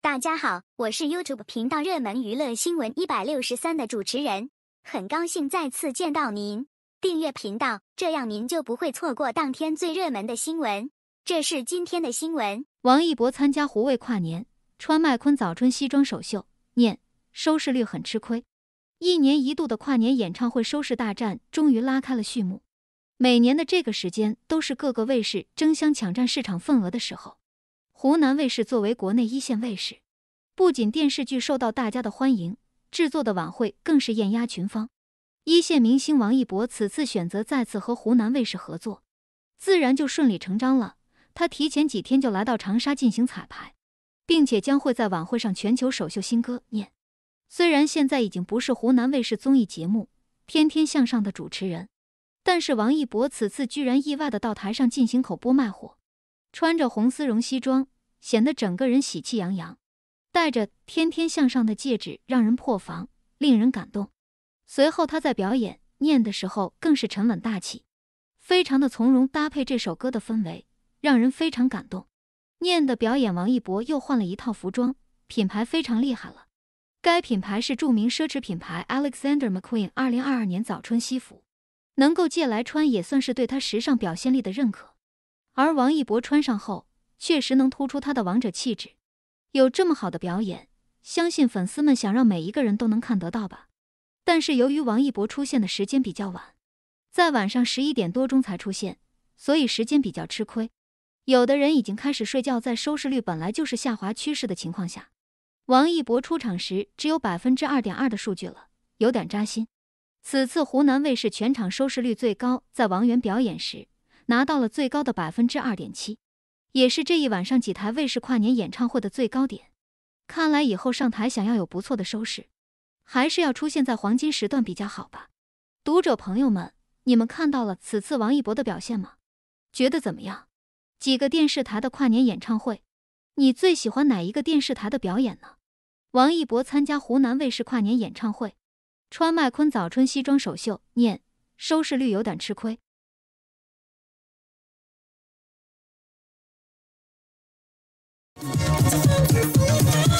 大家好，我是 YouTube 频道热门娱乐新闻一百六十三的主持人，很高兴再次见到您。订阅频道，这样您就不会错过当天最热门的新闻。这是今天的新闻：王一博参加胡卫跨年，穿麦昆早春西装首秀，念收视率很吃亏。一年一度的跨年演唱会收视大战终于拉开了序幕。每年的这个时间都是各个卫视争相抢占市场份额的时候。湖南卫视作为国内一线卫视，不仅电视剧受到大家的欢迎，制作的晚会更是艳压群芳。一线明星王一博此次选择再次和湖南卫视合作，自然就顺理成章了。他提前几天就来到长沙进行彩排，并且将会在晚会上全球首秀新歌《念》。虽然现在已经不是湖南卫视综艺节目《天天向上》的主持人，但是王一博此次居然意外的到台上进行口播卖货。穿着红丝绒西装，显得整个人喜气洋洋；戴着天天向上的戒指，让人破防，令人感动。随后他在表演念的时候，更是沉稳大气，非常的从容，搭配这首歌的氛围，让人非常感动。念的表演，王一博又换了一套服装，品牌非常厉害了。该品牌是著名奢侈品牌 Alexander McQueen，二零二二年早春西服，能够借来穿也算是对他时尚表现力的认可。而王一博穿上后，确实能突出他的王者气质。有这么好的表演，相信粉丝们想让每一个人都能看得到吧。但是由于王一博出现的时间比较晚，在晚上十一点多钟才出现，所以时间比较吃亏。有的人已经开始睡觉，在收视率本来就是下滑趋势的情况下，王一博出场时只有百分之二点二的数据了，有点扎心。此次湖南卫视全场收视率最高，在王源表演时。拿到了最高的百分之二点七，也是这一晚上几台卫视跨年演唱会的最高点。看来以后上台想要有不错的收视，还是要出现在黄金时段比较好吧。读者朋友们，你们看到了此次王一博的表现吗？觉得怎么样？几个电视台的跨年演唱会，你最喜欢哪一个电视台的表演呢？王一博参加湖南卫视跨年演唱会，穿麦昆早春西装首秀，念收视率有点吃亏。I'm Thank you.